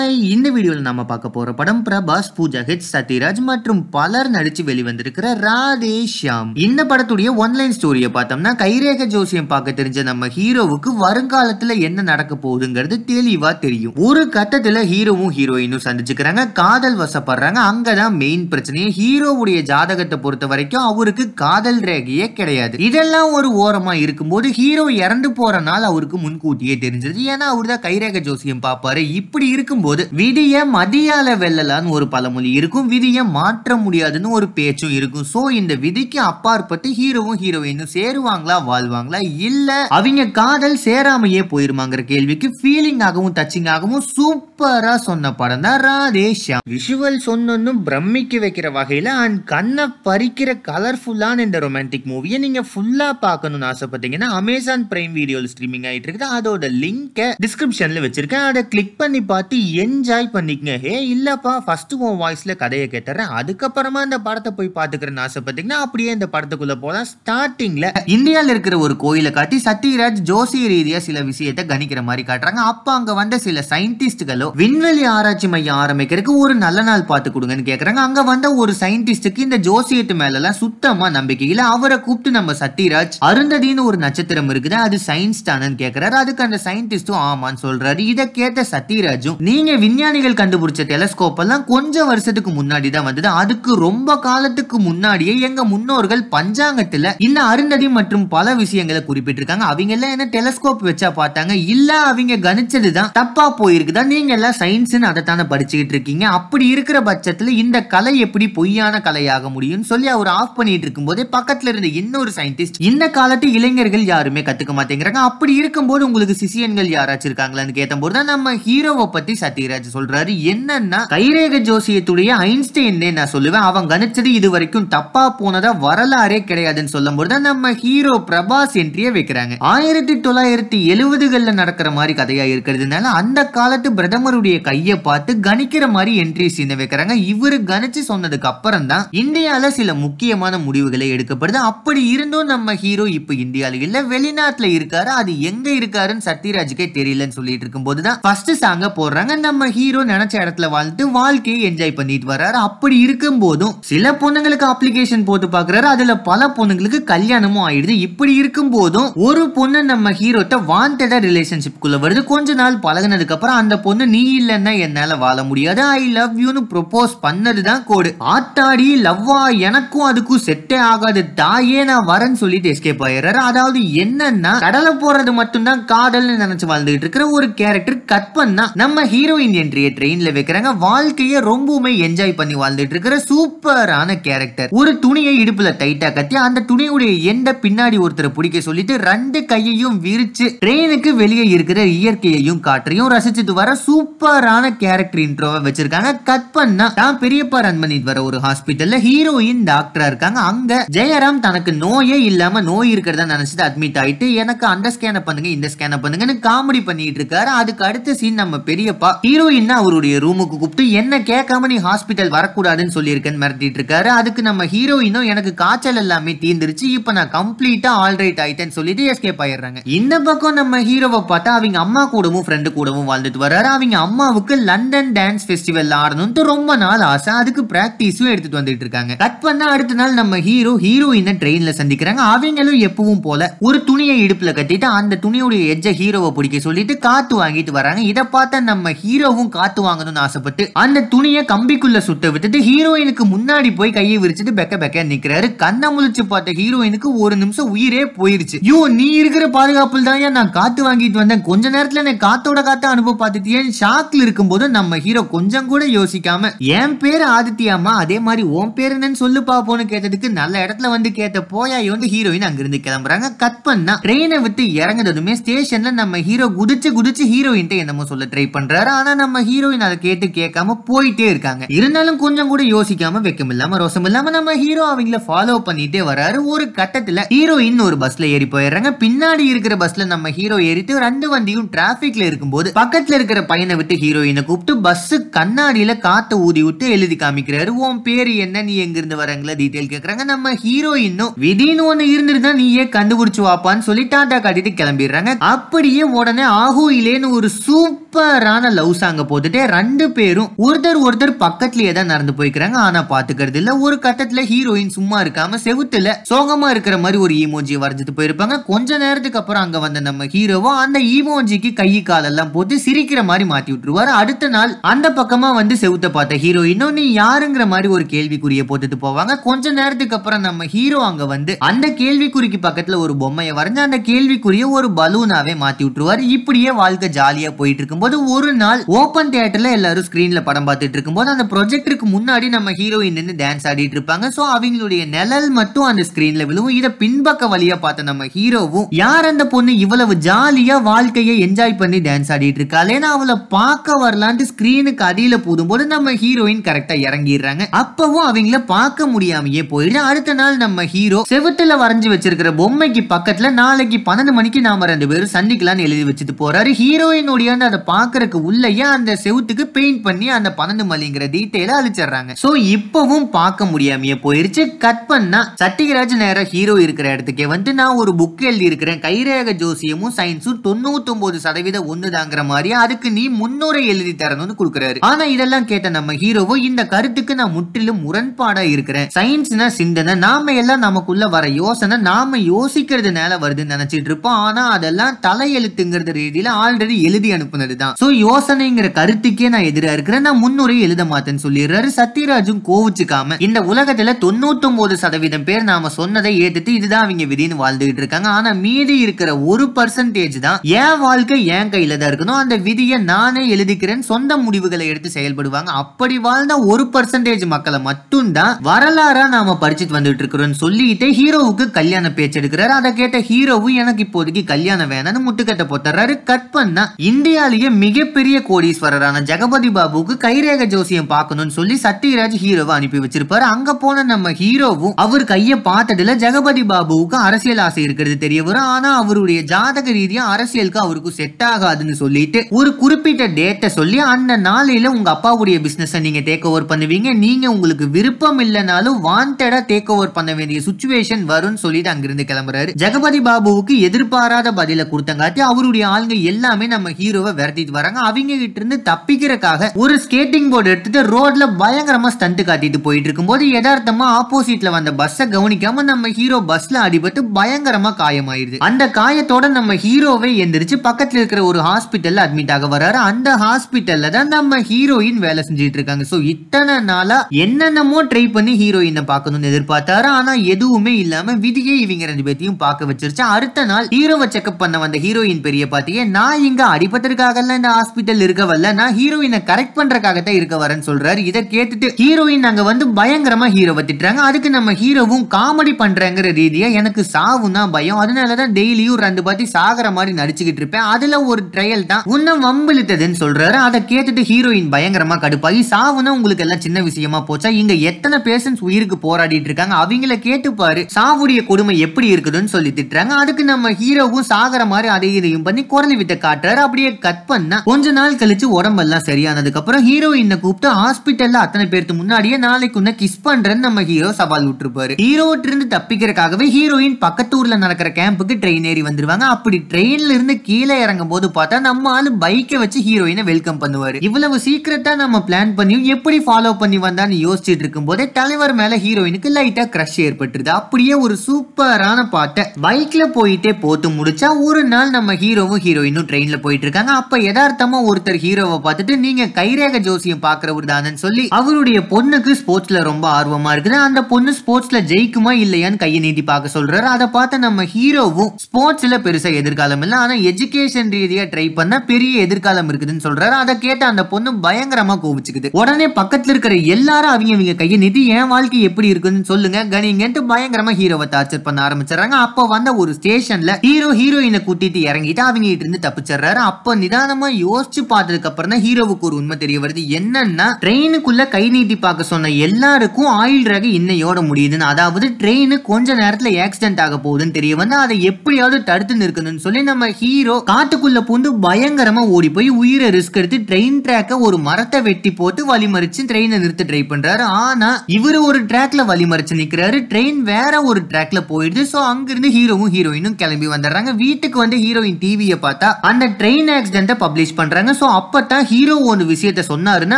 hi இந்த வீடியோவில் நம்ம பார்க்க போகிற படம் பிரபாஸ் பூஜா ஹெச் சத்யராஜ் மற்றும் பலர் நடித்து வெளிவந்திருக்கிற ராதே ஷியாம் இந்த படத்துடைய ஒன்லைன் ஸ்டோரியை பார்த்தோம்னா கைரேக ஜோசியம் பார்க்க தெரிஞ்ச நம்ம ஹீரோவுக்கு வருங்காலத்தில் என்ன நடக்க போகுதுங்கிறது தெளிவாக தெரியும் ஒரு கட்டத்தில் ஹீரோவும் ஹீரோயினும் சந்திச்சுக்கிறாங்க காதல் வசப்படுறாங்க அங்கே தான் மெயின் பிரச்சனையே ஹீரோவுடைய ஜாதகத்தை பொறுத்த வரைக்கும் அவருக்கு காதல் ரேகையே கிடையாது இதெல்லாம் ஒரு ஓரமாக இருக்கும்போது ஹீரோ இறந்து போகிறனால அவருக்கு முன்கூட்டியே தெரிஞ்சது ஏன்னா அவர் தான் கைரேக ஜோசியம் பார்ப்பாரு இப்படி இருக்கும்போது போது விதியை மதியால வெல்லலான்னு ஒரு பழமொழி இருக்கும் விதியை மாற்ற முடியாதுன்னு ஒரு பேச்சும் இருக்கும் ஸோ இந்த விதிக்கு அப்பாற்பட்டு ஹீரோவும் ஹீரோயினும் சேருவாங்களா வாழ்வாங்களா இல்ல அவங்க காதல் சேராமையே போயிருமாங்கிற கேள்விக்கு ஃபீலிங்காகவும் டச்சிங்காகவும் சூப்பரா சொன்ன படம் தான் ராதேஷ்யா விஷுவல் சொன்னும் பிரமிக்க வைக்கிற வகையில அண்ட் கண்ணை பறிக்கிற கலர்ஃபுல்லான இந்த ரொமான்டிக் மூவியை நீங்க ஃபுல்லா பார்க்கணும்னு ஆசைப்பட்டீங்கன்னா அமேசான் பிரைம் வீடியோவில் ஸ்ட்ரீமிங் ஆயிட்டு இருக்குது அதோட லிங்கை டிஸ்கிரிப்ஷன்ல வச்சிருக்கேன் அதை கிளிக் பண்ணி பார்த்து என்ஜாய் பண்ணிக்கங்க ஹே இல்லைப்பா ஃபஸ்ட்டு உன் வாய்ஸில் கதையை கேட்டுறேன் அதுக்கப்புறமா இந்த படத்தை போய் பார்த்துக்கிறேன்னு ஆசைப்பட்டீங்கன்னா அப்படியே இந்த படத்துக்குள்ளே போகலாம் ஸ்டார்டிங்கில் இந்தியாவில் இருக்கிற ஒரு கோயிலை காட்டி சத்யராஜ் ஜோசி ரீதியாக சில விஷயத்தை கணிக்கிற மாதிரி காட்டுறாங்க அப்போ அங்கே வந்த சில சயின்டிஸ்ட்டுகளோ விண்வெளி ஆராய்ச்சி மையம் ஆரம்பிக்கிறதுக்கு ஒரு நல்ல நாள் பார்த்து கொடுங்கன்னு கேட்குறாங்க அங்கே வந்த ஒரு சயின்டிஸ்ட்டுக்கு இந்த ஜோசியத்து மேலெல்லாம் சுத்தமாக நம்பிக்கை இல்லை அவரை கூப்பிட்டு நம்ம சத்யராஜ் அருந்ததின்னு ஒரு நட்சத்திரம் இருக்குது அது சயின்ஸ் தானன்னு கேட்குறாரு அதுக்கு அந்த சயின்டிஸ்ட்டும் ஆமான்னு சொல்கிறாரு இதை கேட்ட சத்யராஜும் நீங்க பெரிய விஞ்ஞானிகள் கண்டுபிடிச்ச டெலஸ்கோப் எல்லாம் கொஞ்சம் வருஷத்துக்கு முன்னாடி தான் வந்தது அதுக்கு ரொம்ப காலத்துக்கு முன்னாடியே எங்க முன்னோர்கள் பஞ்சாங்கத்துல இந்த அருந்ததி மற்றும் பல விஷயங்களை குறிப்பிட்டிருக்காங்க அவங்க எல்லாம் என்ன டெலஸ்கோப் வச்சா பார்த்தாங்க இல்ல அவங்க கணிச்சதுதான் தப்பா போயிருக்குதா நீங்க எல்லாம் சயின்ஸ் அதை படிச்சுக்கிட்டு இருக்கீங்க அப்படி இருக்கிற பட்சத்துல இந்த கலை எப்படி பொய்யான கலையாக முடியும்னு சொல்லி அவர் ஆஃப் பண்ணிட்டு இருக்கும் போதே பக்கத்துல இருந்த இன்னொரு சயின்டிஸ்ட் இந்த காலத்து இளைஞர்கள் யாருமே கத்துக்க மாட்டேங்கிறாங்க அப்படி இருக்கும்போது உங்களுக்கு சிசியன்கள் யாராச்சும் இருக்காங்களான்னு கேட்டபோது தான் நம்ம ஹீரோவை பத்தி சத்தி தீராஜ் சொல்றாரு என்னன்னா கைரேக ஜோசியத்துடைய ஐன்ஸ்டைன் நான் சொல்லுவேன் அவன் கணிச்சது இது வரைக்கும் தப்பா போனதா வரலாறே கிடையாதுன்னு சொல்லும் போது நம்ம ஹீரோ பிரபாஸ் என்ட்ரிய வைக்கிறாங்க ஆயிரத்தி தொள்ளாயிரத்தி எழுபதுகள்ல நடக்கிற மாதிரி கதையா இருக்கிறதுனால அந்த காலத்து பிரதமருடைய கையை பார்த்து கணிக்கிற மாதிரி என்ட்ரி சீனை வைக்கிறாங்க இவரு கணிச்சு சொன்னதுக்கு அப்புறம் தான் இந்தியால சில முக்கியமான முடிவுகளை எடுக்கப்படுது அப்படி இருந்தும் நம்ம ஹீரோ இப்ப இந்தியால இல்ல வெளிநாட்டுல இருக்காரு அது எங்க இருக்காருன்னு சத்யராஜுக்கே தெரியலன்னு சொல்லிட்டு இருக்கும் போதுதான் ஃபர்ஸ்ட் சாங்க போடுறாங்க நம்ம ஹீரோ நினைச்ச இடத்துல வாழ்ந்துட்டு வாழ்க்கையை என்ஜாய் பண்ணிட்டு வர்றாரு அப்படி இருக்கும் போதும் சில பொண்ணுங்களுக்கு அப்ளிகேஷன் போட்டு பாக்குறாரு அதுல பல பொண்ணுங்களுக்கு கல்யாணமும் ஆயிடுது இப்படி இருக்கும் போதும் ஒரு பொண்ணு நம்ம ஹீரோட்ட வாண்டடா ரிலேஷன்ஷிப் குள்ள வருது கொஞ்ச நாள் பழகினதுக்கு அப்புறம் அந்த பொண்ணு நீ இல்லைன்னா என்னால வாழ முடியாது ஐ லவ் யூன்னு ப்ரொபோஸ் பண்ணதுதான் கோடு ஆத்தாடி லவ்வா எனக்கும் அதுக்கும் செட்டே ஆகாது தாயே நான் வரேன்னு சொல்லிட்டு எஸ்கேப் ஆயிடுறாரு அதாவது என்னன்னா கடலை போறது மட்டும்தான் காதல்னு நினைச்சு வாழ்ந்துகிட்டு இருக்கிற ஒரு கேரக்டர் கட் பண்ணா நம்ம ஹீரோ ஹீரோயின் என்ட்ரியை ட்ரெயின்ல வைக்கிறாங்க வாழ்க்கையை ரொம்பவுமே என்ஜாய் பண்ணி வாழ்ந்துட்டு இருக்கிற சூப்பரான கேரக்டர் ஒரு துணியை இடுப்புல டைட்டா கத்தி அந்த துணியுடைய எண்ட பின்னாடி ஒருத்தரை பிடிக்க சொல்லிட்டு ரெண்டு கையையும் விரிச்சு ட்ரெயினுக்கு வெளியே இருக்கிற இயற்கையையும் காற்றையும் ரசிச்சுட்டு வர சூப்பரான கேரக்டர் இன்ட்ரோவை வச்சிருக்காங்க கட் பண்ணா தான் பெரியப்பா ரன் பண்ணிட்டு வர ஒரு ஹாஸ்பிட்டல்ல ஹீரோயின் டாக்டரா இருக்காங்க அங்க ஜெயராம் தனக்கு நோயே இல்லாம நோய் இருக்கிறதா நினைச்சிட்டு அட்மிட் ஆயிட்டு எனக்கு அந்த ஸ்கேனை பண்ணுங்க இந்த ஸ்கேனை பண்ணுங்கன்னு காமெடி பண்ணிட்டு இருக்காரு அதுக்கு அடுத்த சீன் நம்ம பெரியப்பா ஹீரோயின் அவருடைய ரூமுக்கு கூப்பிட்டு என்ன கேட்காம நீ ஹாஸ்பிட்டல் வரக்கூடாதுன்னு சொல்லியிருக்கேன்னு மிரட்டிட்டு இருக்காரு அதுக்கு நம்ம ஹீரோயினும் எனக்கு காய்ச்சல் எல்லாமே தீர்ந்துருச்சு இப்போ நான் கம்ப்ளீட்டா ஆல்ரைட் ஆயிட்டேன்னு சொல்லிட்டு எஸ்கேப் ஆயிடுறாங்க இந்த பக்கம் நம்ம ஹீரோவை பார்த்தா அவங்க அம்மா கூடவும் ஃப்ரெண்டு கூடவும் வாழ்ந்துட்டு வர்றாரு அவங்க அம்மாவுக்கு லண்டன் டான்ஸ் ஃபெஸ்டிவல் ஆடணும்னு ரொம்ப நாள் ஆசை அதுக்கு பிராக்டிஸும் எடுத்துட்டு வந்துட்டு இருக்காங்க கட் பண்ணா அடுத்த நாள் நம்ம ஹீரோ ஹீரோயினை ட்ரெயின்ல சந்திக்கிறாங்க அவங்களும் எப்பவும் போல ஒரு துணியை இடுப்புல கட்டிட்டு அந்த துணியுடைய எஜ்ஜ ஹீரோவை பிடிக்க சொல்லிட்டு காத்து வாங்கிட்டு வராங்க இதை பார்த்தா நம்ம ஹீரோ ஹீரோவும் காத்து வாங்கணும்னு ஆசைப்பட்டு அந்த துணியை கம்பிக்குள்ள சுத்த விட்டுட்டு ஹீரோயினுக்கு முன்னாடி போய் கையை விரிச்சிட்டு பெக்க பெக்க நிக்கிறாரு கண்ணை முழிச்சு பார்த்த ஹீரோயினுக்கு ஒரு நிமிஷம் உயிரே போயிருச்சு யோ நீ இருக்கிற பாதுகாப்பில் தான் நான் காத்து வாங்கிட்டு வந்தேன் கொஞ்ச நேரத்துல என்ன காத்தோட காத்த அனுப்ப பார்த்துட்டியே ஷாக்ல இருக்கும்போது நம்ம ஹீரோ கொஞ்சம் கூட யோசிக்காம என் பேர் ஆதித்யாமா அதே மாதிரி ஓம் பேர் என்னன்னு சொல்லு பாப்போன்னு கேட்டதுக்கு நல்ல இடத்துல வந்து கேட்ட போயா வந்து ஹீரோயின் அங்கிருந்து கிளம்புறாங்க கட் பண்ணா ட்ரெயினை விட்டு இறங்குனதுமே ஸ்டேஷன்ல நம்ம ஹீரோ குதிச்சு குதிச்சு ஹீரோயின் என்னமோ சொல்ல ட்ரை பண்றாரு ஆனா நம்ம ஹீரோயின் அதை கேட்டு கேட்காம போயிட்டே இருக்காங்க இருந்தாலும் கொஞ்சம் கூட யோசிக்காம வெக்கம் இல்லாம ரோசம் இல்லாம நம்ம ஹீரோ அவங்கள ஃபாலோ பண்ணிட்டே வராரு ஒரு கட்டத்துல ஹீரோயின் ஒரு பஸ்ல ஏறி போயிடுறாங்க பின்னாடி இருக்கிற பஸ்ல நம்ம ஹீரோ ஏறிட்டு ரெண்டு வண்டியும் டிராபிக்ல இருக்கும்போது பக்கத்துல இருக்கிற பையனை விட்டு ஹீரோயினை கூப்பிட்டு பஸ் கண்ணாடியில காத்த ஊதி விட்டு எழுதி காமிக்கிறாரு உன் பேரு என்ன நீ எங்க இருந்து வரங்களா டீடைல் கேக்குறாங்க நம்ம ஹீரோயினும் விதின்னு ஒண்ணு இருந்திருந்தா நீயே கண்டுபிடிச்சு வாப்பான்னு சொல்லி டாட்டா காட்டிட்டு கிளம்பிடுறாங்க அப்படியே உடனே ஆஹூயிலேன்னு ஒரு சூப்பரான லவ் சவுசாங்க போட்டுட்டு ரெண்டு பேரும் ஒருத்தர் ஒருத்தர் பக்கத்துலயே தான் நடந்து போய்க்கிறாங்க ஆனா பாத்துக்கிறது இல்ல ஒரு கட்டத்துல ஹீரோயின் சும்மா இருக்காம செவுத்துல சோகமா இருக்கிற மாதிரி ஒரு ஈமோஜி வரைஞ்சிட்டு போயிருப்பாங்க கொஞ்ச நேரத்துக்கு அப்புறம் அங்க வந்த நம்ம ஹீரோவும் அந்த ஈமோஜிக்கு கை காலெல்லாம் போட்டு சிரிக்கிற மாதிரி மாத்தி விட்டுருவாரு அடுத்த நாள் அந்த பக்கமா வந்து செவுத்த பார்த்த ஹீரோ இன்னும் நீ யாருங்கிற மாதிரி ஒரு கேள்விக்குரிய போட்டுட்டு போவாங்க கொஞ்ச நேரத்துக்கு அப்புறம் நம்ம ஹீரோ அங்க வந்து அந்த கேள்விக்குறிக்கு பக்கத்துல ஒரு பொம்மையை வரைஞ்சு அந்த கேள்விக்குரிய ஒரு பலூனாவே மாத்தி விட்டுருவாரு இப்படியே வாழ்க்கை ஜாலியா போயிட்டு இருக்கும்போது ஒரு நாள் ஆனால் ஓப்பன் தியேட்டர்ல எல்லாரும் ஸ்கிரீன்ல படம் பார்த்துட்டு இருக்கும்போது அந்த ப்ரொஜெக்டருக்கு முன்னாடி நம்ம ஹீரோயின் நின்று டான்ஸ் ஆடிட்டு இருப்பாங்க சோ அவங்களுடைய நிழல் மட்டும் அந்த ஸ்கிரீன்ல விழுவும் இதை பின்பக்க வழியா பார்த்த நம்ம ஹீரோவும் யார் அந்த பொண்ணு இவ்வளவு ஜாலியா வாழ்க்கையை என்ஜாய் பண்ணி டான்ஸ் ஆடிட்டு இருக்காளேன்னு அவளை பார்க்க வரலான்ட்டு ஸ்கிரீனுக்கு அடியில போடும்போது நம்ம ஹீரோயின் கரெக்டா இறங்கிடுறாங்க அப்பவும் அவங்கள பார்க்க முடியாமையே போயிடுது அடுத்த நாள் நம்ம ஹீரோ செவத்துல வரைஞ்சு வச்சிருக்கிற பொம்மைக்கு பக்கத்துல நாளைக்கு பன்னெண்டு மணிக்கு நாம ரெண்டு பேரும் சந்திக்கலாம்னு எழுதி வச்சுட்டு போறாரு ஹீரோயினுடைய அதை பாக்குறதுக்கு உள்ள கையை அந்த செவுத்துக்கு பெயிண்ட் பண்ணி அந்த பன்னெண்டு மல்லிங்கிற டீட்டெயில அழிச்சிடுறாங்க ஸோ இப்பவும் பார்க்க முடியாமையே போயிருச்சு கட் பண்ணா சட்டிகராஜ் நேரம் ஹீரோ இருக்கிற இடத்துக்கே வந்து நான் ஒரு புக் எழுதி இருக்கிறேன் கைரேக ஜோசியமும் சயின்ஸும் தொண்ணூத்தி சதவீதம் ஒண்ணுதாங்கிற மாதிரி அதுக்கு நீ முன்னூரை எழுதி தரணும்னு கொடுக்குறாரு ஆனா இதெல்லாம் கேட்ட நம்ம ஹீரோவோ இந்த கருத்துக்கு நான் முற்றிலும் முரண்பாடா இருக்கிறேன் சயின்ஸ்னா சிந்தனை நாம எல்லாம் நமக்குள்ள வர யோசனை நாம யோசிக்கிறதுனால வருதுன்னு நினைச்சிட்டு இருப்போம் ஆனா அதெல்லாம் தலையெழுத்துங்கிறது ரீதியில ஆல்ரெடி எழுதி அனுப்புனது தான் ஸோ யோசனை யோசனைங்கிற கருத்துக்கே நான் எதிரா இருக்கிறேன் நான் முன்னுரை எழுத மாட்டேன்னு சொல்லிடுறாரு சத்யராஜும் கோவிச்சுக்காம இந்த உலகத்துல தொண்ணூத்தொன்பது சதவீதம் பேர் நாம சொன்னதை ஏத்துட்டு இதுதான் அவங்க விதின்னு வாழ்ந்துகிட்டு இருக்காங்க ஆனா மீதி இருக்கிற ஒரு பர்சன்டேஜ் தான் என் வாழ்க்கை என் கையில தான் இருக்கணும் அந்த விதியை நானே எழுதிக்கிறேன் சொந்த முடிவுகளை எடுத்து செயல்படுவாங்க அப்படி வாழ்ந்த ஒரு பர்சன்டேஜ் மக்களை மட்டும்தான் வரலாறா நாம படிச்சுட்டு வந்துட்டு இருக்கிறோம் சொல்லிட்டு ஹீரோவுக்கு கல்யாண பேச்சு எடுக்கிறாரு அதை கேட்ட ஹீரோவும் எனக்கு இப்போதைக்கு கல்யாணம் வேணாம்னு முட்டுக்கட்ட போட்டுறாரு கட் பண்ணா இந்தியாலேயே மிகப்பெரிய கோடீஸ்வரரான ஜெகபதி பாபுக்கு கைரேக ஜோசியம் பார்க்கணும்னு சொல்லி சத்யராஜ் ஹீரோவை அனுப்பி வச்சிருப்பாரு அங்க போன நம்ம ஹீரோவும் அவர் கையை பார்த்ததுல ஜெகபதி பாபுவுக்கு அரசியல் ஆசை இருக்கிறது தெரிய வரும் ஆனா அவருடைய ஜாதக ரீதியா அரசியலுக்கு அவருக்கு செட் ஆகாதுன்னு சொல்லிட்டு ஒரு குறிப்பிட்ட டேட்டை சொல்லி அந்த நாளையில உங்க அப்பாவுடைய பிசினஸ் நீங்க டேக் ஓவர் பண்ணுவீங்க நீங்க உங்களுக்கு விருப்பம் இல்லைனாலும் வாண்டடா டேக் ஓவர் பண்ண வேண்டிய சுச்சுவேஷன் வரும்னு சொல்லிட்டு அங்கிருந்து கிளம்புறாரு ஜெகபதி பாபுவுக்கு எதிர்பாராத பதில கொடுத்தங்காட்டி அவருடைய ஆளுங்க எல்லாமே நம்ம ஹீரோவை விரட்டிட்டு வராங்க அவங்க மாட்டிக்கிட்டு இருந்து தப்பிக்கிறக்காக ஒரு ஸ்கேட்டிங் போர்டு எடுத்துட்டு ரோட்ல பயங்கரமா ஸ்டண்ட் காட்டிட்டு போயிட்டு இருக்கும்போது யதார்த்தமா ஆப்போசிட்ல வந்த பஸ்ஸை கவனிக்காம நம்ம ஹீரோ பஸ்ல அடிபட்டு பயங்கரமா காயமாயிருது அந்த காயத்தோட நம்ம ஹீரோவை எந்திரிச்சு பக்கத்துல இருக்கிற ஒரு ஹாஸ்பிட்டல்ல அட்மிட் ஆக வர்றாரு அந்த ஹாஸ்பிட்டல்ல தான் நம்ம ஹீரோயின் வேலை செஞ்சுட்டு இருக்காங்க சோ இத்தனை நாளா என்னென்னமோ ட்ரை பண்ணி ஹீரோயினை பார்க்கணும்னு எதிர்பார்த்தாரு ஆனா எதுவுமே இல்லாம விதியே இவங்க ரெண்டு பேர்த்தையும் பார்க்க வச்சிருச்சு அடுத்த நாள் ஹீரோவை செக்அப் பண்ண வந்த ஹீரோயின் பெரிய பாத்தியே நான் இங்க அடிபட்டிருக்காகல இந்த ஹாஸ்பிட்டல் ஹாஸ்பிட்டல் இருக்க வரல நான் ஹீரோயினை கரெக்ட் பண்றதுக்காக தான் இருக்க வரேன்னு சொல்றாரு இதை கேட்டுட்டு ஹீரோயின் அங்க வந்து பயங்கரமா ஹீரோவை திட்டுறாங்க அதுக்கு நம்ம ஹீரோவும் காமெடி பண்றேங்கிற ரீதியா எனக்கு சாவும் தான் பயம் அதனாலதான் டெய்லியும் ரெண்டு பாத்தி சாகிற மாதிரி நடிச்சுக்கிட்டு இருப்பேன் அதுல ஒரு ட்ரையல் தான் உன்னை வம்பிழுத்ததுன்னு சொல்றாரு அதை கேட்டுட்டு ஹீரோயின் பயங்கரமா கடுப்பாகி சாவுனா உங்களுக்கு எல்லாம் சின்ன விஷயமா போச்சா இங்க எத்தனை பேஷன்ஸ் உயிருக்கு போராடிட்டு இருக்காங்க அவங்கள கேட்டுப்பாரு சாவுடைய கொடுமை எப்படி இருக்குதுன்னு சொல்லி திட்டுறாங்க அதுக்கு நம்ம ஹீரோவும் சாகிற மாதிரி அதை இதையும் பண்ணி குரல் விட்ட காட்டுறாரு அப்படியே கட் பண்ணா கொஞ்ச நாள் நாள் கழிச்சு உடம்பெல்லாம் சரியானதுக்கு அப்புறம் ஹீரோயினை கூப்பிட்டு ஹாஸ்பிட்டல்ல அத்தனை பேருக்கு முன்னாடியே நாளைக்கு உன்னை கிஸ் பண்றேன்னு நம்ம ஹீரோ சவால் விட்டுருப்பாரு ஹீரோட்டு இருந்து தப்பிக்கிறதுக்காகவே ஹீரோயின் பக்கத்தூர்ல நடக்கிற கேம்புக்கு ட்ரெயின் ஏறி வந்துருவாங்க அப்படி ட்ரெயின்ல இருந்து கீழே இறங்கும் போது பார்த்தா நம்ம ஆளு பைக்கை வச்சு ஹீரோயினை வெல்கம் பண்ணுவாரு இவ்வளவு சீக்கிரத்தா நம்ம பிளான் பண்ணி எப்படி ஃபாலோ பண்ணி வந்தான்னு யோசிச்சுட்டு இருக்கும் போதே தலைவர் மேல ஹீரோயினுக்கு லைட்டா கிரஷ் ஏற்பட்டுருது அப்படியே ஒரு சூப்பரான பாட்டை பைக்ல போயிட்டே போட்டு முடிச்சா ஒரு நாள் நம்ம ஹீரோவும் ஹீரோயினும் ட்ரெயின்ல போயிட்டு இருக்காங்க அப்ப யதார்த்தமா ஒரு ஒருத்தர் ஹீரோவை பார்த்துட்டு நீங்க கைரேக ஜோசியம் பாக்குறவர் தானன்னு சொல்லி அவருடைய பொண்ணுக்கு ஸ்போர்ட்ஸ்ல ரொம்ப ஆர்வமா இருக்குது அந்த பொண்ணு ஸ்போர்ட்ஸ்ல ஜெயிக்குமா இல்லையான்னு கையை நீட்டி பார்க்க சொல்றாரு அதை பார்த்த நம்ம ஹீரோவும் ஸ்போர்ட்ஸ்ல பெருசா எதிர்காலம் இல்லை ஆனா எஜுகேஷன் ரீதியா ட்ரை பண்ண பெரிய எதிர்காலம் இருக்குதுன்னு சொல்றாரு அதை கேட்ட அந்த பொண்ணு பயங்கரமா கோவிச்சுக்குது உடனே பக்கத்துல இருக்கிற எல்லாரும் அவங்க அவங்க கையை நீட்டி என் வாழ்க்கை எப்படி இருக்குன்னு சொல்லுங்க கனிங்கன்ட்டு பயங்கரமா ஹீரோவை டார்ச்சர் பண்ண ஆரம்பிச்சிடறாங்க அப்ப வந்த ஒரு ஸ்டேஷன்ல ஹீரோ ஹீரோயினை கூட்டிட்டு இறங்கிட்டு அவங்க கிட்ட இருந்து தப்பிச்சிடுறாரு அப்ப நிதானமா யோசிச்சு பார்த்ததுக்கு அப்புறம் தான் ஹீரோவுக்கு ஒரு உண்மை தெரிய வருது என்னன்னா ட்ரெயினுக்குள்ள கை நீட்டி பார்க்க சொன்ன எல்லாருக்கும் ஆயில் ரக இன்னையோட முடியுதுன்னு அதாவது ட்ரெயின் கொஞ்ச நேரத்துல ஆக்சிடென்ட் ஆக போகுதுன்னு தெரிய வந்து அதை எப்படியாவது தடுத்து நிற்கணும்னு சொல்லி நம்ம ஹீரோ காட்டுக்குள்ள பூந்து பயங்கரமா ஓடி போய் உயிரை ரிஸ்க் எடுத்து ட்ரெயின் ட்ராக்க ஒரு மரத்தை வெட்டி போட்டு வழிமறிச்சு ட்ரெயினை நிறுத்த ட்ரை பண்றாரு ஆனா இவர் ஒரு ட்ராக்ல வழிமறிச்சு நிக்கிறாரு ட்ரெயின் வேற ஒரு ட்ராக்ல போயிடுது சோ அங்கிருந்து ஹீரோவும் ஹீரோயினும் கிளம்பி வந்துடுறாங்க வீட்டுக்கு வந்து ஹீரோயின் டிவியை பார்த்தா அந்த ட்ரெயின் ஆக்சிடென்ட பப்ளிஷ் பண்றாங்க ஸோ அப்போ தான் ஹீரோ ஒன்று விஷயத்த சொன்னாருன்னா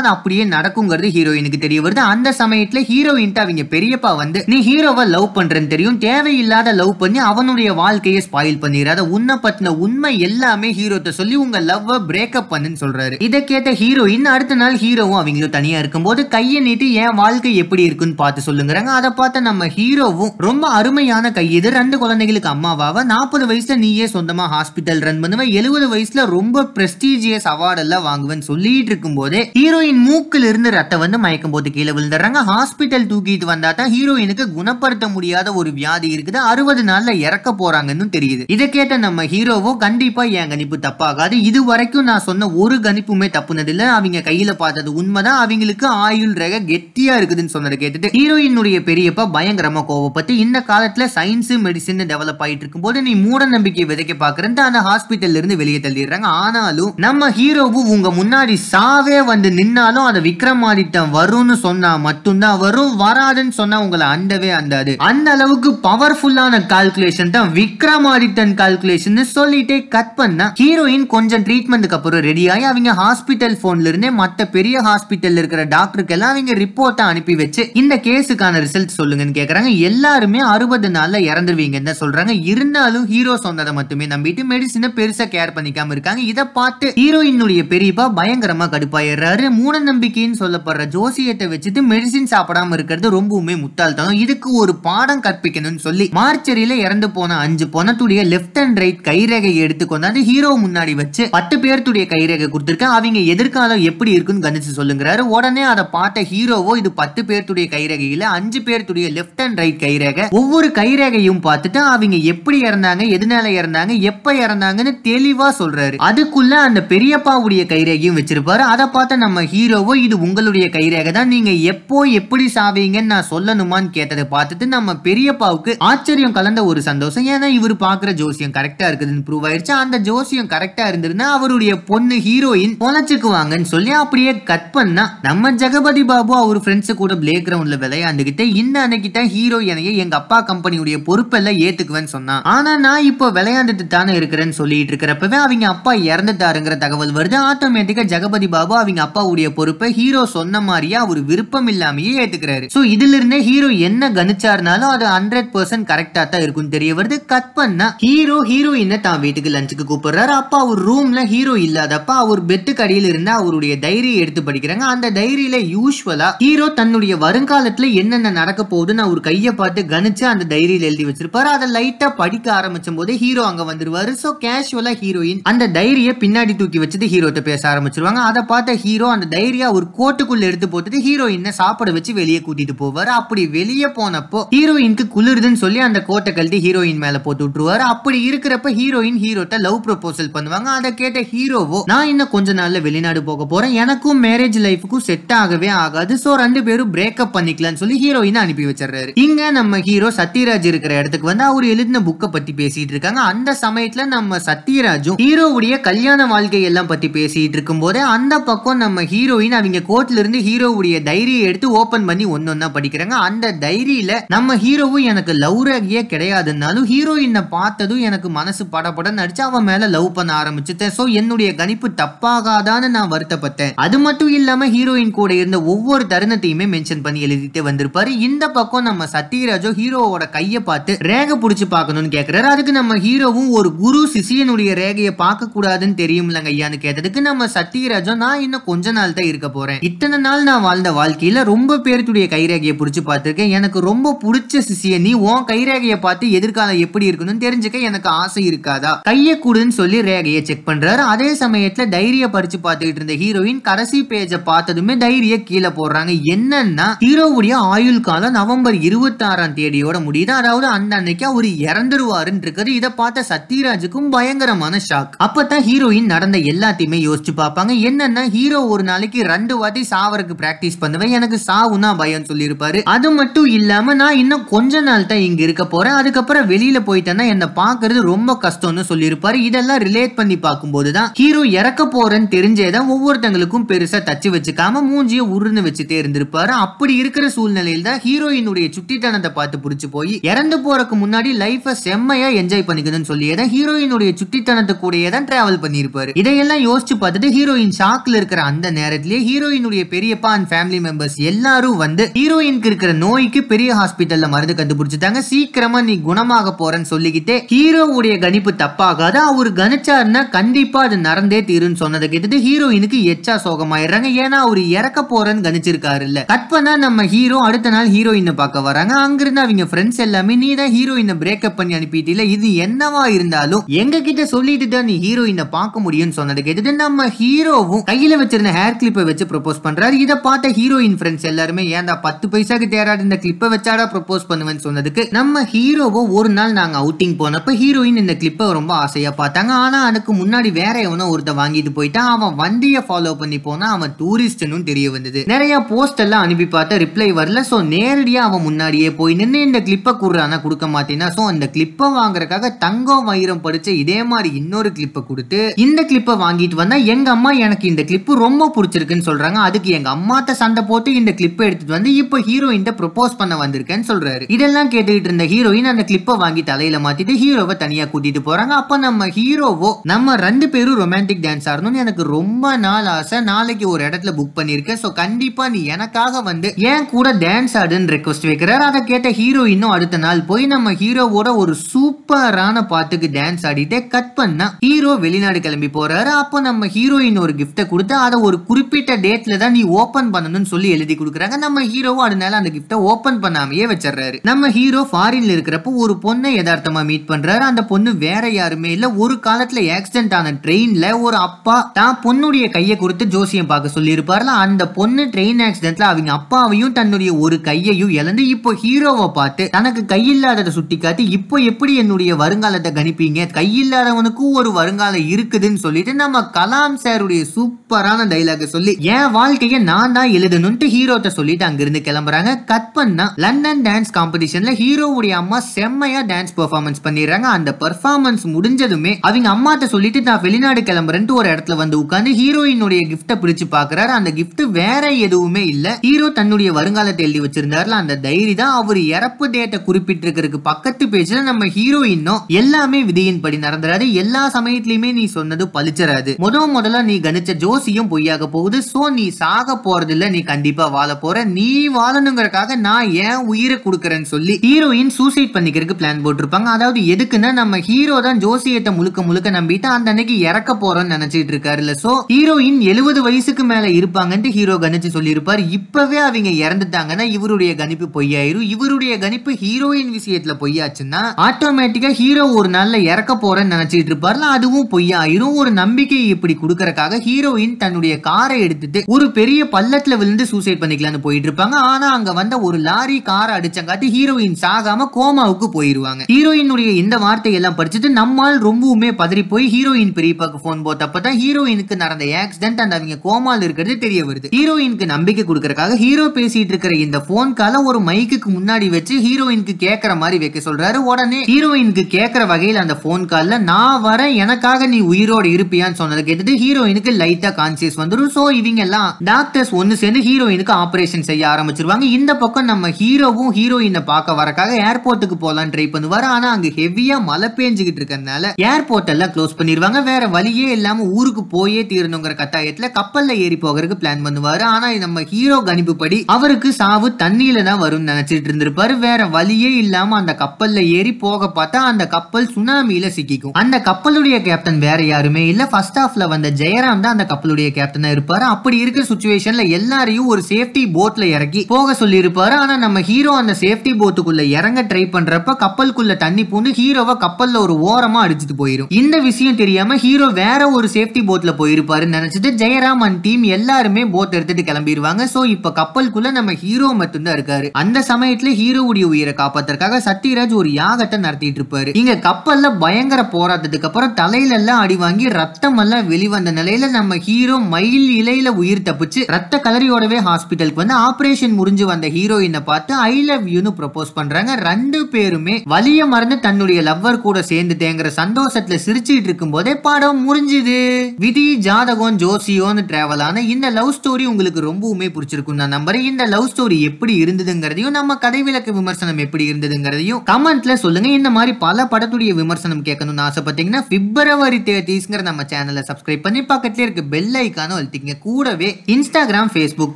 அது அப்படியே நடக்குங்கிறது ஹீரோயினுக்கு தெரிய வருது அந்த சமயத்தில் ஹீரோயின் அவங்க பெரியப்பா வந்து நீ ஹீரோவை லவ் பண்றேன்னு தெரியும் தேவையில்லாத லவ் பண்ணி அவனுடைய வாழ்க்கையை ஸ்பாயில் பண்ணிடுறாத உன்னை பத்தின உண்மை எல்லாமே ஹீரோட்ட சொல்லி உங்க லவ்வை பிரேக்கப் பண்ணுன்னு சொல்றாரு இதை கேட்ட ஹீரோயின் அடுத்த நாள் ஹீரோவும் அவங்களும் தனியா இருக்கும்போது கையை நீட்டு என் வாழ்க்கை எப்படி இருக்குன்னு பார்த்து சொல்லுங்கிறாங்க அதை பார்த்த நம்ம ஹீரோவும் ரொம்ப அருமையான கையெது ரெண்டு குழந்தைகளுக்கு அம்மாவாவ நாற்பது வயசுல நீயே சொந்தமா ஹாஸ்பிட்டல் ரன் பண்ணுவ எழுபது வயசுல ரொம்ப பிரஸ்டீஜியஸ் அவார்ட் அவார்டெல்லாம் வாங்குவேன்னு சொல்லிட்டு இருக்கும் போதே ஹீரோயின் மூக்கில் இருந்து ரத்தம் வந்து மயக்கும் போது கீழே விழுந்துடுறாங்க ஹாஸ்பிட்டல் தூக்கிட்டு வந்தா தான் ஹீரோயினுக்கு குணப்படுத்த முடியாத ஒரு வியாதி இருக்குது அறுபது நாள்ல இறக்க போறாங்கன்னு தெரியுது இதை கேட்ட நம்ம ஹீரோவோ கண்டிப்பா என் கணிப்பு தப்பாகாது இது வரைக்கும் நான் சொன்ன ஒரு கணிப்புமே தப்புனது இல்லை அவங்க கையில பார்த்தது உண்மைதான் அவங்களுக்கு ஆயுள் ரக கெட்டியா இருக்குதுன்னு சொன்னதை கேட்டுட்டு ஹீரோயினுடைய பெரியப்பா பயங்கரமா கோவப்பட்டு இந்த காலத்துல சயின்ஸ் மெடிசின் டெவலப் ஆயிட்டு இருக்கும் போது நீ மூட நம்பிக்கை விதைக்க பாக்குறேன் அந்த ஹாஸ்பிட்டல்ல இருந்து வெளியே தள்ளிடுறாங்க ஆனாலும் நம்ம ஹீரோ ஹீரோவு உங்க முன்னாடி சாவே வந்து நின்னாலும் அதை விக்ரமாதித்தன் வரும்னு சொன்னா மட்டும்தான் வரும் வராதுன்னு சொன்னா உங்களை அண்டவே அண்டாது அந்த அளவுக்கு பவர்ஃபுல்லான கால்குலேஷன் தான் விக்ரமாதித்தன் கால்குலேஷன் சொல்லிட்டே கட் பண்ணா ஹீரோயின் கொஞ்சம் ட்ரீட்மெண்ட்டுக்கு அப்புறம் ரெடி ஆகி அவங்க ஹாஸ்பிட்டல் போன்ல இருந்தே மத்த பெரிய ஹாஸ்பிட்டல் இருக்கிற டாக்டருக்கு எல்லாம் அவங்க ரிப்போர்ட்டை அனுப்பி வச்சு இந்த கேஸுக்கான ரிசல்ட் சொல்லுங்கன்னு கேக்குறாங்க எல்லாருமே அறுபது நாள்ல இறந்துருவீங்கன்னு தான் சொல்றாங்க இருந்தாலும் ஹீரோ சொன்னதை மட்டுமே நம்பிட்டு மெடிசினை பெருசா கேர் பண்ணிக்காம இருக்காங்க இதை பார்த்து ஹீரோயின் மோகனுடைய பெரியப்பா பயங்கரமா கடுப்பாயிடுறாரு மூட நம்பிக்கைன்னு சொல்லப்படுற ஜோசியத்தை வச்சுட்டு மெடிசின் சாப்பிடாம இருக்கிறது ரொம்பவுமே முட்டாள்தனம் இதுக்கு ஒரு பாடம் கற்பிக்கணும்னு சொல்லி மார்ச்சரியில இறந்து போன அஞ்சு பொணத்துடைய லெப்ட் அண்ட் ரைட் கைரேகை எடுத்து கொண்டாந்து ஹீரோ முன்னாடி வச்சு பத்து பேர்த்துடைய கைரேகை கொடுத்துருக்கேன் அவங்க எதிர்காலம் எப்படி இருக்குன்னு கணிச்சு சொல்லுங்கிறாரு உடனே அதை பார்த்த ஹீரோவோ இது பத்து பேர்த்துடைய கைரேகையில அஞ்சு பேர்த்துடைய லெப்ட் அண்ட் ரைட் கைரேகை ஒவ்வொரு கைரேகையும் பார்த்துட்டு அவங்க எப்படி இறந்தாங்க எதனால இறந்தாங்க எப்ப இறந்தாங்கன்னு தெளிவா சொல்றாரு அதுக்குள்ள அந்த பெரியப்பா அம்மாவுடைய கைரேகையும் வச்சிருப்பாரு அதை பார்த்த நம்ம ஹீரோவோ இது உங்களுடைய கைரேகை தான் நீங்க எப்போ எப்படி சாவீங்கன்னு நான் சொல்லணுமான்னு கேட்டதை பார்த்துட்டு நம்ம பெரியப்பாவுக்கு ஆச்சரியம் கலந்த ஒரு சந்தோஷம் ஏன்னா இவர் பாக்குற ஜோசியம் கரெக்டா இருக்குதுன்னு ப்ரூவ் ஆயிடுச்சு அந்த ஜோசியம் கரெக்டா இருந்திருந்தா அவருடைய பொண்ணு ஹீரோயின் பொழைச்சுக்குவாங்கன்னு சொல்லி அப்படியே கட் பண்ணா நம்ம ஜெகபதி பாபு அவர் ஃப்ரெண்ட்ஸ் கூட பிளே கிரவுண்ட்ல விளையாண்டுகிட்டே இந்த அன்னைக்கு தான் ஹீரோ எனையே எங்க அப்பா கம்பெனியுடைய பொறுப்பெல்லாம் ஏத்துக்குவேன்னு சொன்னான் ஆனா நான் இப்போ விளையாண்டுட்டு தானே இருக்கிறேன்னு சொல்லிட்டு இருக்கிறப்பவே அவங்க அப்பா இறந்துட்டாருங்கிற தகவல் வருது ஆட்டோமேட்டிக்கா ஜெகபதி பாபு அவங்க அப்பாவுடைய பொறுப்பை ஹீரோ சொன்ன மாதிரியே அவர் விருப்பம் இல்லாமயே ஏத்துக்கிறாரு சோ இதுல இருந்தே ஹீரோ என்ன கணிச்சாருனாலும் அது ஹண்ட்ரட் பர்சன்ட் கரெக்டா தான் இருக்கும் தெரிய வருது கட் பண்ணா ஹீரோ ஹீரோயினை தான் வீட்டுக்கு லஞ்சுக்கு கூப்பிடுறாரு அப்பா அவர் ரூம்ல ஹீரோ இல்லாதப்ப அவர் பெட்டு அடியில் இருந்து அவருடைய டைரியை எடுத்து படிக்கிறாங்க அந்த டைரியில யூஸ்வலா ஹீரோ தன்னுடைய வருங்காலத்துல என்னென்ன நடக்க போகுதுன்னு அவர் கையை பார்த்து கணிச்சு அந்த டைரியில எழுதி வச்சிருப்பாரு அதை லைட்டா படிக்க ஆரம்பிச்சும் போது ஹீரோ அங்க வந்துருவாரு சோ கேஷுவலா ஹீரோயின் அந்த டைரியை பின்னாடி தூக்கி வச்சது எடுத்து ஹீரோட்ட பேச ஆரம்பிச்சிருவாங்க அதை பார்த்த ஹீரோ அந்த தைரியா ஒரு கோட்டுக்குள்ள எடுத்து போட்டுட்டு ஹீரோயினை சாப்பிட வச்சு வெளியே கூட்டிட்டு போவாரு அப்படி வெளியே போனப்போ ஹீரோயினுக்கு குளிருதுன்னு சொல்லி அந்த கோட்டை கழுத்து ஹீரோயின் மேல போட்டு விட்டுருவாரு அப்படி இருக்கிறப்ப ஹீரோயின் ஹீரோட்ட லவ் ப்ரொபோசல் பண்ணுவாங்க அதை கேட்ட ஹீரோவோ நான் இன்னும் கொஞ்ச நாள்ல வெளிநாடு போக போறேன் எனக்கும் மேரேஜ் லைஃபுக்கும் செட் ஆகவே ஆகாது சோ ரெண்டு பேரும் பிரேக்கப் பண்ணிக்கலாம்னு சொல்லி ஹீரோயினை அனுப்பி வச்சிடுறாரு இங்க நம்ம ஹீரோ சத்யராஜ் இருக்கிற இடத்துக்கு வந்து அவர் எழுதின புக்கை பத்தி பேசிட்டு இருக்காங்க அந்த சமயத்துல நம்ம சத்யராஜும் ஹீரோவுடைய கல்யாண வாழ்க்கை எல்லாம் பற்றி பேசிகிட்டு இருக்கும்போது அந்த பக்கம் நம்ம ஹீரோயின் அவங்க கோர்ட்லேருந்து ஹீரோவுடைய தைரியை எடுத்து ஓப்பன் பண்ணி ஒன்று ஒன்றா படிக்கிறாங்க அந்த தைரியில நம்ம ஹீரோவும் எனக்கு லவ் ரகியே கிடையாதுன்னாலும் ஹீரோயினை பார்த்ததும் எனக்கு மனசு படப்படன்னு நடிச்சு அவன் மேலே லவ் பண்ண ஆரம்பிச்சுட்டேன் ஸோ என்னுடைய கணிப்பு தப்பாகாதான்னு நான் வருத்தப்பட்டேன் அது மட்டும் இல்லாமல் ஹீரோயின் கூட இருந்த ஒவ்வொரு தருணத்தையுமே மென்ஷன் பண்ணி எழுதிட்டே வந்திருப்பாரு இந்த பக்கம் நம்ம சத்யராஜோ ஹீரோவோட கையை பார்த்து ரேகை பிடிச்சி பார்க்கணும்னு கேட்குறாரு அதுக்கு நம்ம ஹீரோவும் ஒரு குரு சிசியனுடைய ரேகையை பார்க்க கூடாதுன்னு தெரியும்லங்க கேட்டதுக்கு நம்ம சத்தியராஜம் நான் இன்னும் கொஞ்ச நாள் தான் இருக்க போறேன் இத்தனை நாள் நான் வாழ்ந்த வாழ்க்கையில ரொம்ப பேருத்துடைய கைரேகையை புடிச்சு பார்த்திருக்கேன் எனக்கு ரொம்ப பிடிச்ச சிசிய நீ உன் கைரேகையை பார்த்து எதிர்காலம் எப்படி இருக்கணும்னு தெரிஞ்சுக்க எனக்கு ஆசை இருக்காதா கைய கூடுன்னு சொல்லி ரேகையை செக் பண்றாரு அதே சமயத்துல டைரிய படிச்சு பார்த்துட்டு இருந்த ஹீரோயின் கடைசி பேஜ பார்த்ததுமே டைரிய கீழே போடுறாங்க என்னன்னா ஹீரோவுடைய ஆயுள் காலம் நவம்பர் இருபத்தி ஆறாம் தேதியோட முடியுது அதாவது அந்த அன்னைக்கு அவர் இறந்துருவாருன்னு இருக்கிறது இதை பார்த்த சத்யராஜுக்கும் பயங்கரமான ஷாக் அப்பதான் ஹீரோயின் நடந்த எல்லா எல்லாத்தையுமே யோசிச்சு பார்ப்பாங்க என்னன்னா ஹீரோ ஒரு நாளைக்கு ரெண்டு வாட்டி சாவறக்கு பிராக்டிஸ் பண்ணுவேன் எனக்கு சாவுனா பயம் சொல்லியிருப்பாரு அது மட்டும் இல்லாம நான் இன்னும் கொஞ்ச நாள் தான் இங்க இருக்க போறேன் அதுக்கப்புறம் வெளியில போயிட்டேன்னா என்ன பாக்குறது ரொம்ப கஷ்டம்னு சொல்லியிருப்பாரு இதெல்லாம் ரிலேட் பண்ணி பார்க்கும்போது தான் ஹீரோ இறக்க போறேன்னு தெரிஞ்சேதான் ஒவ்வொருத்தங்களுக்கும் பெருசா தச்சு வச்சுக்காம மூஞ்சிய உருன்னு வச்சுட்டே இருந்திருப்பாரு அப்படி இருக்கிற சூழ்நிலையில் தான் ஹீரோயினுடைய சுட்டித்தனத்தை பார்த்து பிடிச்சி போய் இறந்து போறக்கு முன்னாடி லைஃப செம்மையா என்ஜாய் பண்ணிக்கணும்னு சொல்லியே தான் ஹீரோயினுடைய சுட்டித்தனத்தை கூடயே தான் டிராவல் பண்ணியிருப்பாரு இதையெல்லாம் யோசிச்சு பார்த்துட்டு ஹீரோயின் ஷாக்ல இருக்கிற அந்த நேரத்திலேயே ஹீரோயினுடைய பெரியப்பா அண்ட் ஃபேமிலி மெம்பர்ஸ் எல்லாரும் வந்து ஹீரோயினுக்கு இருக்கிற நோய்க்கு பெரிய ஹாஸ்பிட்டல்ல மருந்து கண்டுபிடிச்சிட்டாங்க சீக்கிரமா நீ குணமாக போறன்னு சொல்லிக்கிட்டே ஹீரோவுடைய கணிப்பு தப்பாகாது அவர் கணிச்சாருன்னா கண்டிப்பா அது நடந்தே தீருன்னு சொன்னதை கேட்டுட்டு ஹீரோயினுக்கு எச்சா சோகமாயிடுறாங்க ஏன்னா அவர் இறக்க போறேன்னு கணிச்சிருக்காரு இல்ல கட் பண்ணா நம்ம ஹீரோ அடுத்த நாள் ஹீரோயினை பார்க்க வராங்க அங்கிருந்து அவங்க ஃப்ரெண்ட்ஸ் எல்லாமே நீ தான் ஹீரோயினை பிரேக்கப் பண்ணி அனுப்பிட்டீங்க இது என்னவா இருந்தாலும் எங்க கிட்ட சொல்லிட்டு தான் நீ ஹீரோயினை பார்க்க முடியும்னு சொன்னது கிடைக்குது நம்ம ஹீரோவும் கையில வச்சிருந்த ஹேர் கிளிப்பை வச்சு ப்ரொபோஸ் பண்றாரு இதை பார்த்த ஹீரோயின் ஃப்ரெண்ட்ஸ் எல்லாருமே ஏன்டா பத்து பைசாக்கு தேராடு இந்த கிளிப்பை வச்சாடா ப்ரொபோஸ் பண்ணுவேன்னு சொன்னதுக்கு நம்ம ஹீரோவும் ஒரு நாள் நாங்க அவுட்டிங் போனப்ப ஹீரோயின் இந்த கிளிப்பை ரொம்ப ஆசையா பார்த்தாங்க ஆனா அதுக்கு முன்னாடி வேற எவனோ ஒருத்த வாங்கிட்டு போயிட்டான் அவன் வண்டியை ஃபாலோ பண்ணி போனா அவன் டூரிஸ்ட்னு தெரிய வந்தது நிறைய போஸ்ட் எல்லாம் அனுப்பி பார்த்தா ரிப்ளை வரல சோ நேரடியா அவன் முன்னாடியே போய் நின்று இந்த கிளிப்பை குடுறானா கொடுக்க மாட்டேன்னா சோ அந்த கிளிப்பை வாங்குறதுக்காக தங்கம் வைரம் படிச்ச இதே மாதிரி இன்னொரு கிளிப்பை கொடுத்து இந்த கிளிப்பை வாங்கி வாங்கிட்டு வந்தா எங்க அம்மா எனக்கு இந்த கிளிப்பு ரொம்ப பிடிச்சிருக்குன்னு சொல்றாங்க அதுக்கு எங்க அம்மாத்த சண்டை போட்டு இந்த கிளிப்பை எடுத்துட்டு வந்து இப்போ ஹீரோயின் ப்ரொபோஸ் பண்ண வந்திருக்கேன்னு சொல்றாரு இதெல்லாம் கேட்டுகிட்டு இருந்த ஹீரோயின் அந்த கிளிப்பை வாங்கி தலையில மாத்திட்டு ஹீரோவை தனியாக கூட்டிட்டு போறாங்க அப்போ நம்ம ஹீரோவோ நம்ம ரெண்டு பேரும் ரொமான்டிக் டான்ஸ் ஆடணும்னு எனக்கு ரொம்ப நாள் ஆசை நாளைக்கு ஒரு இடத்துல புக் பண்ணியிருக்கேன் ஸோ கண்டிப்பாக நீ எனக்காக வந்து ஏன் கூட டான்ஸ் ஆடுன்னு ரெக்வஸ்ட் வைக்கிறாரு அதை கேட்ட ஹீரோயினும் அடுத்த நாள் போய் நம்ம ஹீரோவோட ஒரு சூப்பரான பாட்டுக்கு டான்ஸ் ஆடிட்டு கட் பண்ணா ஹீரோ வெளிநாடு கிளம்பி போறாரு அப்போ நம்ம ஹீரோயின் ஒரு கிஃப்ட்டை கொடுத்து அதை ஒரு குறிப்பிட்ட டேட்டில் தான் நீ ஓப்பன் பண்ணணும்னு சொல்லி எழுதி கொடுக்குறாங்க நம்ம ஹீரோவும் அதனால அந்த கிஃப்ட்டை ஓப்பன் பண்ணாமையே வச்சிடுறாரு நம்ம ஹீரோ ஃபாரின்ல இருக்கிறப்போ ஒரு பொண்ணை யதார்த்தமா மீட் பண்ணுறாரு அந்த பொண்ணு வேற யாருமே இல்லை ஒரு காலத்தில் ஆக்சிடென்ட் ஆன ட்ரெயினில் ஒரு அப்பா தான் பொண்ணுடைய கையை கொடுத்து ஜோசியம் பார்க்க சொல்லியிருப்பார்ல அந்த பொண்ணு ட்ரெயின் ஆக்சிடென்ட்ல அவங்க அப்பாவையும் தன்னுடைய ஒரு கையையும் இழந்து இப்போ ஹீரோவை பார்த்து தனக்கு கையில்லாததை சுட்டி காட்டி இப்போ எப்படி என்னுடைய வருங்காலத்தை கணிப்பீங்க கையில்லாதவனுக்கும் ஒரு வருங்காலம் இருக்குதுன்னு சொல்லிட்டு நம்ம நம்ம கலாம் சாருடைய சூப்பரான டைலாக சொல்லி என் வாழ்க்கையை நான் தான் எழுதணும்ட்டு ஹீரோட்ட சொல்லிட்டு அங்கிருந்து கிளம்புறாங்க கட் பண்ணா லண்டன் டான்ஸ் காம்படிஷன்ல ஹீரோவுடைய அம்மா செம்மையா டான்ஸ் பெர்ஃபார்மன்ஸ் பண்ணிடுறாங்க அந்த பெர்ஃபார்மன்ஸ் முடிஞ்சதுமே அவங்க அம்மாட்ட சொல்லிட்டு நான் வெளிநாடு கிளம்புறேன்ட்டு ஒரு இடத்துல வந்து உட்காந்து ஹீரோயினுடைய கிஃப்ட்டை பிடிச்சு பாக்குறாரு அந்த கிஃப்ட் வேற எதுவுமே இல்ல ஹீரோ தன்னுடைய வருங்காலத்தை எழுதி வச்சிருந்தாருல அந்த டைரி தான் அவர் இறப்பு டேட்டை குறிப்பிட்டிருக்கிறதுக்கு பக்கத்து பேஜ்ல நம்ம ஹீரோயினும் எல்லாமே விதியின்படி நடந்துறாரு எல்லா சமயத்திலயுமே நீ சொன்னது பழிச்சராது கிடையாது முத முதல்ல நீ கணிச்ச ஜோசியும் பொய்யாக போகுது சோ நீ சாக போறது இல்ல நீ கண்டிப்பா வாழ போற நீ வாழணுங்கிறக்காக நான் ஏன் உயிரை கொடுக்கறேன்னு சொல்லி ஹீரோயின் சூசைட் பண்ணிக்கிறதுக்கு பிளான் போட்டிருப்பாங்க அதாவது எதுக்குன்னா நம்ம ஹீரோ தான் ஜோசியத்தை முழுக்க முழுக்க நம்பிட்டு அந்த அன்னைக்கு இறக்க போறோம்னு நினைச்சிட்டு இல்ல சோ ஹீரோயின் எழுபது வயசுக்கு மேல இருப்பாங்கன்ட்டு ஹீரோ கணிச்சு சொல்லியிருப்பார் இப்பவே அவங்க இறந்துட்டாங்கன்னா இவருடைய கணிப்பு பொய்யாயிரும் இவருடைய கணிப்பு ஹீரோயின் விஷயத்துல பொய்யாச்சுன்னா ஆட்டோமேட்டிக்கா ஹீரோ ஒரு நாள்ல இறக்க போறேன்னு நினைச்சிட்டு இருப்பாரு அதுவும் பொய்யாயிரும் ஒரு நம்பிக்கை திருப்தியை இப்படி கொடுக்கறக்காக ஹீரோயின் தன்னுடைய காரை எடுத்துட்டு ஒரு பெரிய பள்ளத்துல விழுந்து சூசைட் பண்ணிக்கலாம்னு போயிட்டு இருப்பாங்க ஆனா அங்க வந்த ஒரு லாரி காரை அடிச்சங்காட்டி ஹீரோயின் சாகாம கோமாவுக்கு போயிருவாங்க ஹீரோயினுடைய இந்த வார்த்தையெல்லாம் படிச்சுட்டு நம்மால் ரொம்பவுமே பதறி போய் ஹீரோயின் பெரியப்பாக்கு போன் போத்தப்பதான் ஹீரோயினுக்கு நடந்த ஆக்சிடென்ட் அந்த அவங்க கோமால் இருக்கிறது தெரிய வருது ஹீரோயினுக்கு நம்பிக்கை கொடுக்கறக்காக ஹீரோ பேசிட்டு இருக்கிற இந்த போன் கால ஒரு மைக்கு முன்னாடி வச்சு ஹீரோயினுக்கு கேட்கற மாதிரி வைக்க சொல்றாரு உடனே ஹீரோயினுக்கு கேட்கற வகையில் அந்த போன் கால்ல நான் வரேன் எனக்காக நீ உயிரோடு இருப்பியான்னு சொன்னதை கேட்டது ஹீரோயினுக்கு லைட்டா கான்சியஸ் வந்துடும் சோ இவங்க எல்லாம் டாக்டர்ஸ் ஒன்னு சேர்ந்து ஹீரோயினுக்கு ஆபரேஷன் செய்ய ஆரம்பிச்சிருவாங்க இந்த பக்கம் நம்ம ஹீரோவும் ஹீரோயினை பார்க்க வரக்காக ஏர்போர்ட்டுக்கு போலாம் ட்ரை பண்ணுவார் ஆனா அங்க ஹெவியா மழை பேஞ்சுக்கிட்டு இருக்கறதுனால ஏர்போர்ட் எல்லாம் க்ளோஸ் பண்ணிருவாங்க வேற வழியே இல்லாம ஊருக்கு போயே தீரணுங்கிற கட்டாயத்துல கப்பல்ல ஏறி போகிறதுக்கு பிளான் பண்ணுவாரு ஆனா நம்ம ஹீரோ படி அவருக்கு சாவு தண்ணியில தான் வரும்னு நினைச்சிட்டு இருந்திருப்பாரு வேற வழியே இல்லாம அந்த கப்பல்ல ஏறி போக பார்த்தா அந்த கப்பல் சுனாமியில சிக்கிக்கும் அந்த கப்பலுடைய கேப்டன் வேற யாருமே இல்ல ஃபர்ஸ்ட் ஃபர்ஸ்ட் ஆஃப்ல வந்த ஜெயராம் தான் அந்த கப்பலுடைய கேப்டனா இருப்பாரு அப்படி இருக்கிற சுச்சுவேஷன்ல எல்லாரையும் ஒரு சேஃப்டி போட்ல இறக்கி போக சொல்லி இருப்பாரு ஆனா நம்ம ஹீரோ அந்த சேஃப்டி போட்டுக்குள்ள இறங்க ட்ரை பண்றப்ப கப்பலுக்குள்ள தண்ணி பூந்து ஹீரோவை கப்பல்ல ஒரு ஓரமா அடிச்சுட்டு போயிரும் இந்த விஷயம் தெரியாம ஹீரோ வேற ஒரு சேஃப்டி போட்ல போயிருப்பாருன்னு நினைச்சிட்டு ஜெயராம் அண்ட் டீம் எல்லாருமே போட் எடுத்துட்டு கிளம்பிடுவாங்க சோ இப்ப கப்பலுக்குள்ள நம்ம ஹீரோ மட்டும்தான் இருக்காரு அந்த சமயத்துல ஹீரோவுடைய உயிரை காப்பாத்துறதுக்காக சத்யராஜ் ஒரு யாகத்தை நடத்திட்டு இருப்பாரு இங்க கப்பல்ல பயங்கர போராட்டத்துக்கு அப்புறம் தலையில எல்லாம் அடி வாங்கி ரத்தம் நாள்ல வெளிவந்த நிலையில நம்ம ஹீரோ மயில் இலையில உயிர் தப்பிச்சு ரத்த கலரியோடவே ஹாஸ்பிட்டலுக்கு வந்து ஆபரேஷன் முடிஞ்சு வந்த ஹீரோயினை பார்த்து ஐ லவ் யூன்னு ப்ரப்போஸ் பண்றாங்க ரெண்டு பேருமே வலிய மறந்து தன்னுடைய லவ்வர் கூட சேர்ந்து தேங்குற சந்தோஷத்துல சிரிச்சுட்டு இருக்கும் போதே படம் முடிஞ்சுது விதி ஜாதகம் ஜோசியோன்னு டிராவல் ஆன இந்த லவ் ஸ்டோரி உங்களுக்கு ரொம்பவுமே பிடிச்சிருக்கும் நான் நம்புறேன் இந்த லவ் ஸ்டோரி எப்படி இருந்ததுங்கிறதையும் நம்ம கதை விளக்கு விமர்சனம் எப்படி இருந்ததுங்கிறதையும் கமெண்ட்ல சொல்லுங்க இந்த மாதிரி பல படத்துடைய விமர்சனம் கேட்கணும்னு ஆசைப்பட்டீங்கன்னா பிப்ரவரி தேர்ட்டிஸ்ங்கிற நம்ம சேனல் சேனலை சப்ஸ்கிரைப் பண்ணி பக்கத்துலேயே இருக்க பெல் ஐக்கான ஒழுத்திங்க கூடவே இன்ஸ்டாகிராம் ஃபேஸ்புக்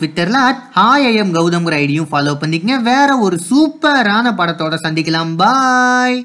ட்விட்டர்ல அட் ஹாய் ஐஎம் கௌதம்ங்கிற ஐடியும் ஃபாலோ பண்ணிக்கங்க வேற ஒரு சூப்பரான படத்தோட சந்திக்கலாம் பாய்